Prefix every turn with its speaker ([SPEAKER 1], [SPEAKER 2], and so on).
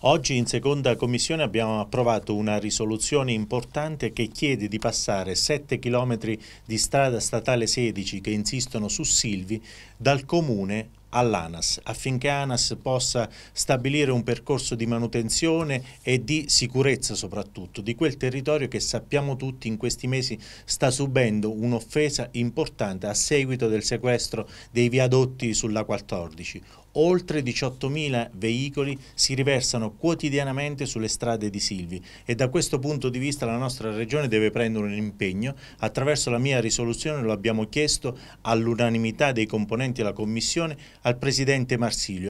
[SPEAKER 1] Oggi in seconda commissione abbiamo approvato una risoluzione importante che chiede di passare 7 km di strada statale 16 che insistono su Silvi dal comune all'ANAS affinché ANAS possa stabilire un percorso di manutenzione e di sicurezza soprattutto di quel territorio che sappiamo tutti in questi mesi sta subendo un'offesa importante a seguito del sequestro dei viadotti sulla 14. Oltre 18.000 veicoli si riversano quotidianamente sulle strade di Silvi e da questo punto di vista la nostra Regione deve prendere un impegno. Attraverso la mia risoluzione lo abbiamo chiesto all'unanimità dei componenti della Commissione al presidente Marsilio.